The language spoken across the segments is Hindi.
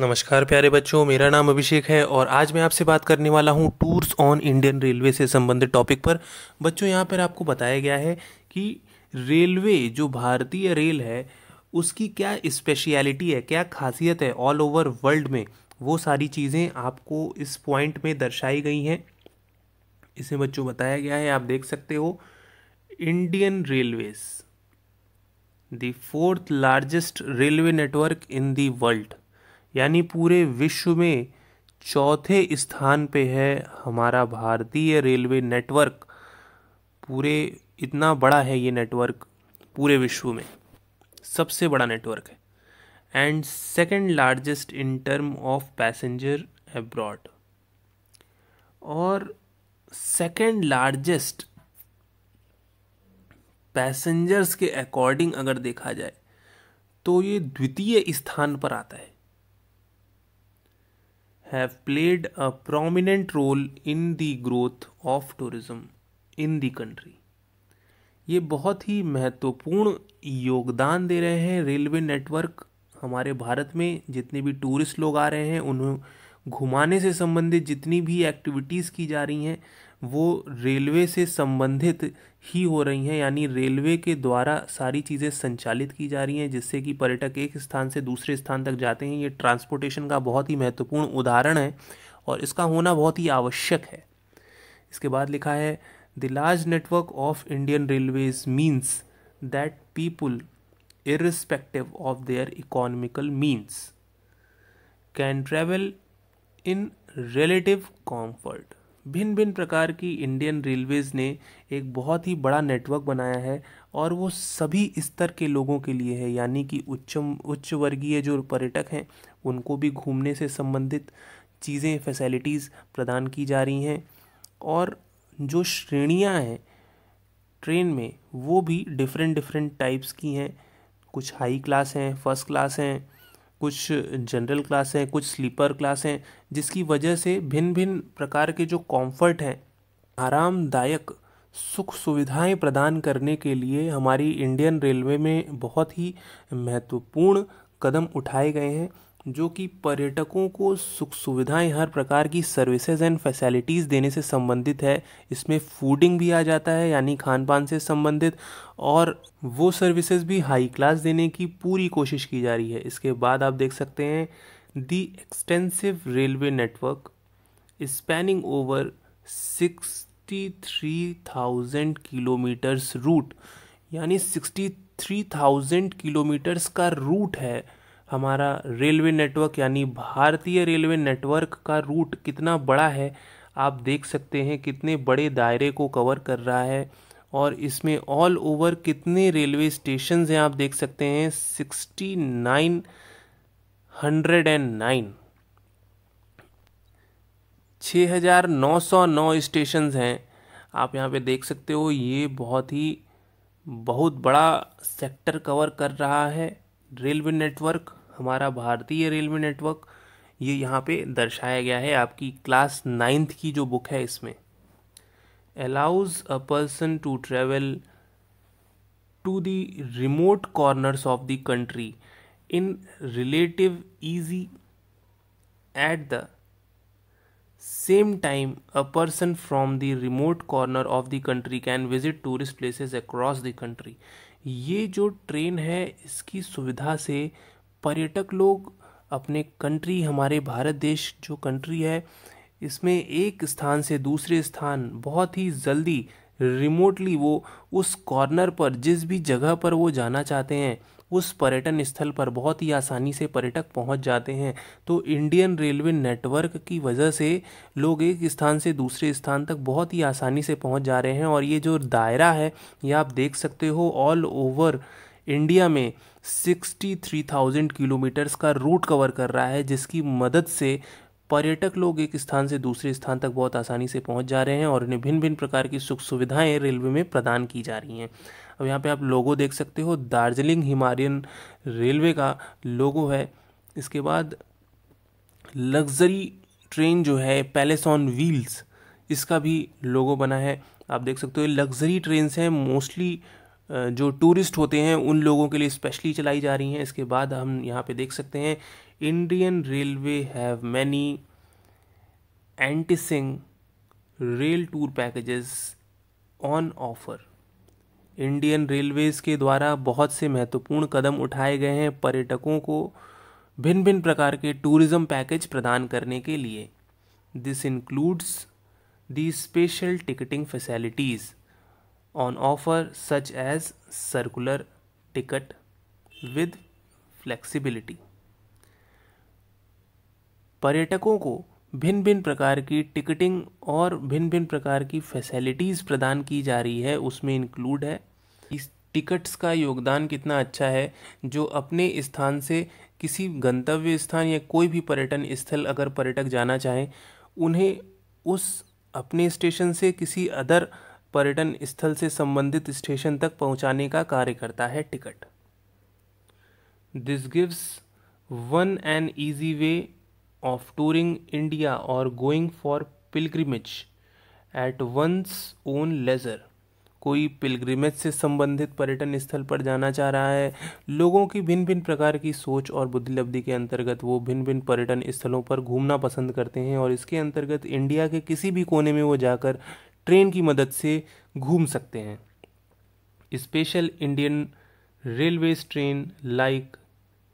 नमस्कार प्यारे बच्चों मेरा नाम अभिषेक है और आज मैं आपसे बात करने वाला हूँ टूर्स ऑन इंडियन रेलवे से संबंधित टॉपिक पर बच्चों यहाँ पर आपको बताया गया है कि रेलवे जो भारतीय रेल है उसकी क्या स्पेशलिटी है क्या खासियत है ऑल ओवर वर्ल्ड में वो सारी चीज़ें आपको इस पॉइंट में दर्शाई गई हैं इसे बच्चों बताया गया है आप देख सकते हो Indian railways the fourth largest railway network in the world यानी पूरे विश्व में चौथे स्थान पे है हमारा भारतीय रेलवे नेटवर्क पूरे इतना बड़ा है ये नेटवर्क पूरे विश्व में सबसे बड़ा नेटवर्क है and second largest in term of passenger abroad और सेकेंड लार्जेस्ट पैसेंजर्स के अकॉर्डिंग अगर देखा जाए तो ये द्वितीय स्थान पर आता है have played a prominent role in the growth of tourism in the country. ये बहुत ही महत्वपूर्ण योगदान दे रहे हैं रेलवे नेटवर्क हमारे भारत में जितने भी टूरिस्ट लोग आ रहे हैं उन्हें घुमाने से संबंधित जितनी भी एक्टिविटीज़ की जा रही हैं वो रेलवे से संबंधित ही हो रही हैं यानी रेलवे के द्वारा सारी चीज़ें संचालित की जा रही हैं जिससे कि पर्यटक एक स्थान से दूसरे स्थान तक जाते हैं ये ट्रांसपोर्टेशन का बहुत ही महत्वपूर्ण उदाहरण है और इसका होना बहुत ही आवश्यक है इसके बाद लिखा है the large network of Indian railways means that people irrespective of their economical means can travel in relative comfort भिन्न भिन्न प्रकार की इंडियन रेलवेज़ ने एक बहुत ही बड़ा नेटवर्क बनाया है और वो सभी स्तर के लोगों के लिए है यानी कि उच्च उच्च वर्गीय जो पर्यटक हैं उनको भी घूमने से संबंधित चीज़ें फैसिलिटीज़ प्रदान की जा रही हैं और जो श्रेणियाँ हैं ट्रेन में वो भी डिफरेंट डिफरेंट टाइप्स की हैं कुछ हाई क्लास हैं फर्स्ट क्लास हैं कुछ जनरल क्लास हैं कुछ स्लीपर क्लास हैं जिसकी वजह से भिन्न भिन्न प्रकार के जो कॉम्फर्ट हैं आरामदायक सुख सुविधाएं प्रदान करने के लिए हमारी इंडियन रेलवे में बहुत ही महत्वपूर्ण कदम उठाए गए हैं जो कि पर्यटकों को सुख सुविधाएं हर प्रकार की सर्विसेज एंड फैसिलिटीज़ देने से संबंधित है इसमें फूडिंग भी आ जाता है यानी खान पान से संबंधित और वो सर्विसेज भी हाई क्लास देने की पूरी कोशिश की जा रही है इसके बाद आप देख सकते हैं the extensive railway network spanning over sixty three thousand kilometres route यानी सिक्सटी थ्री थाउजेंड किलोमीटर्स का रूट है हमारा रेलवे नेटवर्क यानी भारतीय रेलवे नेटवर्क का रूट कितना बड़ा है आप देख सकते हैं कितने बड़े दायरे को कवर कर रहा है और इसमें ऑल ओवर कितने रेलवे स्टेशन हैं आप देख सकते हैं sixty nine hundred and nine छः हज़ार नौ सौ नौ स्टेशन हैं आप यहाँ पे देख सकते हो ये बहुत ही बहुत बड़ा सेक्टर कवर कर रहा है रेलवे नेटवर्क हमारा भारतीय रेलवे नेटवर्क ये यहाँ पे दर्शाया गया है आपकी क्लास नाइन्थ की जो बुक है इसमें allows a person to travel to the remote corners of the country in relative easy at the same time a person from the remote corner of the country can visit tourist places across the country ये जो ट्रेन है इसकी सुविधा से पर्यटक लोग अपने कंट्री हमारे भारत देश जो कंट्री है इसमें एक स्थान से दूसरे स्थान बहुत ही जल्दी रिमोटली वो उस कॉर्नर पर जिस भी जगह पर वो जाना चाहते हैं उस पर्यटन स्थल पर बहुत ही आसानी से पर्यटक पहुंच जाते हैं तो इंडियन रेलवे नेटवर्क की वजह से लोग एक स्थान से दूसरे स्थान तक बहुत ही आसानी से पहुंच जा रहे हैं और ये जो दायरा है ये आप देख सकते हो ऑल ओवर इंडिया में 63,000 किलोमीटर्स का रूट कवर कर रहा है जिसकी मदद से पर्यटक लोग एक स्थान से दूसरे स्थान तक बहुत आसानी से पहुंच जा रहे हैं और उन्हें भिन्न भिन्न प्रकार की सुख सुविधाएं रेलवे में प्रदान की जा रही हैं अब यहाँ पे आप लोगो देख सकते हो दार्जिलिंग हिमालयन रेलवे का लोगो है इसके बाद लग्जरी ट्रेन जो है पैलेस ऑन व्हील्स इसका भी लोगो बना है आप देख सकते हो लग्जरी ट्रेन हैं मोस्टली जो टूरिस्ट होते हैं उन लोगों के लिए स्पेशली चलाई जा रही हैं इसके बाद हम यहाँ पे देख सकते हैं Indian railway have many enticing rail tour packages on offer Indian railways के द्वारा बहुत से महत्वपूर्ण कदम उठाए गए हैं पर्यटकों को भिन्न भिन्न प्रकार के टूरिज़्म पैकेज प्रदान करने के लिए this includes the special ticketing facilities on offer such as circular ticket with flexibility पर्यटकों को भिन्न भिन्न प्रकार की टिकटिंग और भिन्न भिन्न प्रकार की फैसिलिटीज़ प्रदान की जा रही है उसमें इंक्लूड है इस टिकट्स का योगदान कितना अच्छा है जो अपने स्थान से किसी गंतव्य स्थान या कोई भी पर्यटन स्थल अगर पर्यटक जाना चाहें उन्हें उस अपने स्टेशन से किसी अदर पर्यटन स्थल से संबंधित स्टेशन तक पहुंचाने का कार्य करता है ticket this gives one an easy way of touring India or going for pilgrimage at one's own leisure कोई पिलग्रिमेज से संबंधित पर्यटन स्थल पर जाना चाह रहा है लोगों की भिन्न भिन्न प्रकार की सोच और बुद्धिलब्धि के अंतर्गत वो भिन्न भिन्न पर्यटन स्थलों पर घूमना पसंद करते हैं और इसके अंतर्गत इंडिया के किसी भी कोने में वो जाकर ट्रेन की मदद से घूम सकते हैं special Indian railways train like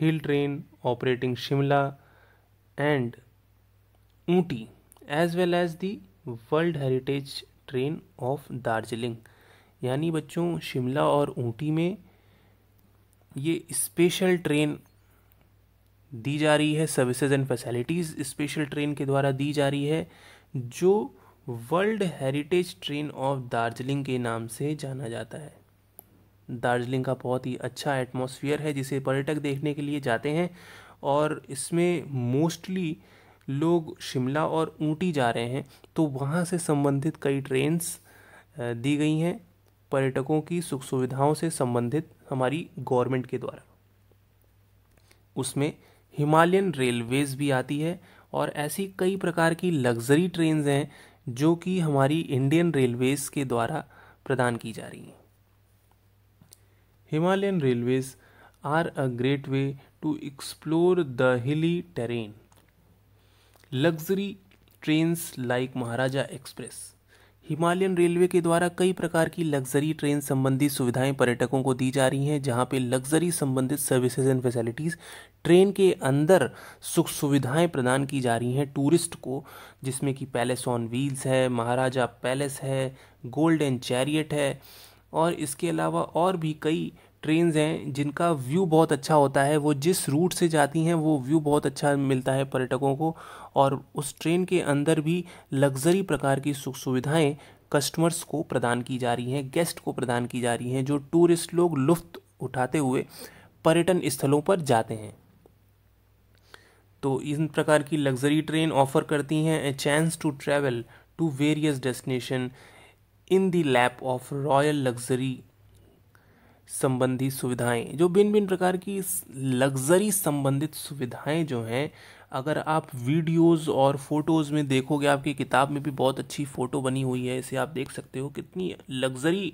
hill train operating Shimla and Ooty as well as the world heritage train of Darjeeling यानी बच्चों शिमला और ऊटी में ये स्पेशल ट्रेन दी जा रही है services and facilities special train के द्वारा दी जा रही है जो world heritage train of Darjeeling के नाम से जाना जाता है दार्जिलिंग का बहुत ही अच्छा एटमॉस्फेयर है जिसे पर्यटक देखने के लिए जाते हैं और इसमें मोस्टली लोग शिमला और ऊटी जा रहे हैं तो वहाँ से संबंधित कई ट्रेन्स दी गई हैं पर्यटकों की सुख सुविधाओं से संबंधित हमारी गवर्नमेंट के द्वारा उसमें हिमालयन रेलवेज़ भी आती है और ऐसी कई प्रकार की लग्जरी ट्रेन्स हैं जो कि हमारी इंडियन रेलवेज़ के द्वारा प्रदान की जा रही हैं Himalayan railways are a great way to explore the hilly terrain luxury trains like Maharaja express Himalayan railway के द्वारा कई प्रकार की लग्जरी ट्रेन संबंधी सुविधाएं पर्यटकों को दी जा रही हैं जहां पे लग्जरी संबंधित सर्विसेज एंड फैसिलिटीज़ ट्रेन के अंदर सुख सुविधाएं प्रदान की जा रही हैं टूरिस्ट को जिसमें कि पैलेस ऑन व्हील्स है महाराजा पैलेस है गोल्डन चैरियट है और इसके अलावा और भी कई ट्रेन हैं जिनका व्यू बहुत अच्छा होता है वो जिस रूट से जाती हैं वो व्यू बहुत अच्छा मिलता है पर्यटकों को और उस ट्रेन के अंदर भी लग्जरी प्रकार की सुख सुविधाएँ कस्टमर्स को प्रदान की जा रही हैं गेस्ट को प्रदान की जा रही हैं जो टूरिस्ट लोग लुफ्त उठाते हुए पर्यटन स्थलों पर जाते हैं तो इन प्रकार की लग्जरी ट्रेन ऑफर करती हैं a chance to travel to various destination in the lap of royal luxury संबंधी सुविधाएं जो भिन्न भिन्न प्रकार की लग्जरी संबंधित सुविधाएं जो हैं अगर आप वीडियोस और फोटोज़ में देखोगे आपकी किताब में भी बहुत अच्छी फ़ोटो बनी हुई है इसे आप देख सकते हो कितनी लग्जरी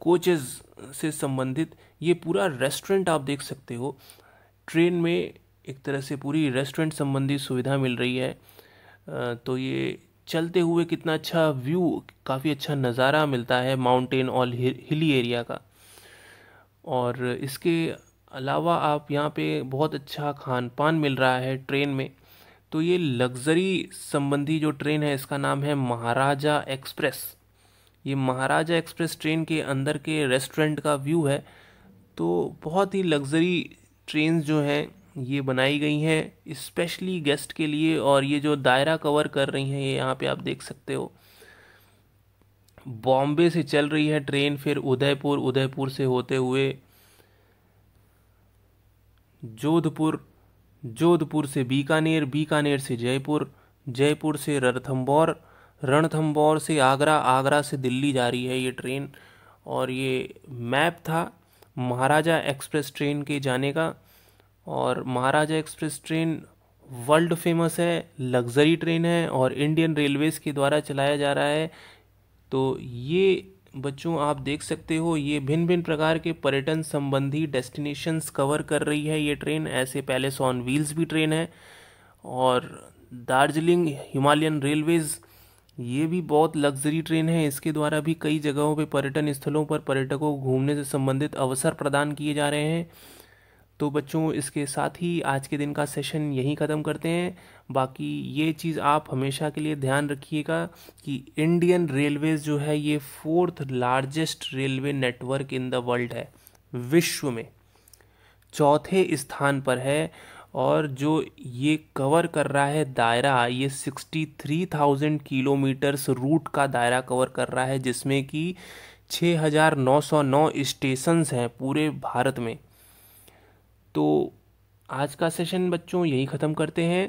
कोचेज़ से संबंधित ये पूरा रेस्टोरेंट आप देख सकते हो ट्रेन में एक तरह से पूरी रेस्टोरेंट संबंधी सुविधा मिल रही है तो ये चलते हुए कितना अच्छा व्यू काफ़ी अच्छा नज़ारा मिलता है माउंटेन और हिली एरिया का और इसके अलावा आप यहाँ पे बहुत अच्छा खान पान मिल रहा है ट्रेन में तो ये लग्ज़री संबंधी जो ट्रेन है इसका नाम है महाराजा एक्सप्रेस ये महाराजा एक्सप्रेस ट्रेन के अंदर के रेस्टोरेंट का व्यू है तो बहुत ही लग्ज़री ट्रेन जो हैं ये बनाई गई हैं स्पेशली गेस्ट के लिए और ये जो दायरा कवर कर रही हैं ये यहाँ पे आप देख सकते हो बॉम्बे से चल रही है ट्रेन फिर उदयपुर उदयपुर से होते हुए जोधपुर जोधपुर से बीकानेर बीकानेर से जयपुर जयपुर से रणथम्बौर रणथम्बौर से आगरा आगरा से दिल्ली जा रही है ये ट्रेन और ये मैप था महाराजा एक्सप्रेस ट्रेन के जाने का और Maharaja express train world famous है लग्जरी ट्रेन है और इंडियन रेलवेज़ के द्वारा चलाया जा रहा है तो ये बच्चों आप देख सकते हो ये भिन्न भिन्न प्रकार के पर्यटन संबंधी डेस्टिनेशंस कवर कर रही है ये ट्रेन ऐसे पैलेस ऑन व्हील्स भी ट्रेन है और दार्जिलिंग हिमालयन रेलवेज़ ये भी बहुत लग्जरी ट्रेन है इसके द्वारा भी कई जगहों पे पर्यटन स्थलों पर पर्यटकों को घूमने से संबंधित अवसर प्रदान किए जा रहे हैं तो बच्चों इसके साथ ही आज के दिन का सेशन यहीं ख़त्म करते हैं बाकी ये चीज़ आप हमेशा के लिए ध्यान रखिएगा कि इंडियन रेलवेज़ जो है ये fourth largest railway network in the world है विश्व में चौथे स्थान पर है और जो ये कवर कर रहा है दायरा ये sixty three thousand kilometres route का दायरा कवर कर रहा है जिसमें कि छः हज़ार नौ सौ नौ स्टेशंस हैं पूरे भारत में तो आज का सेशन बच्चों यही ख़त्म करते हैं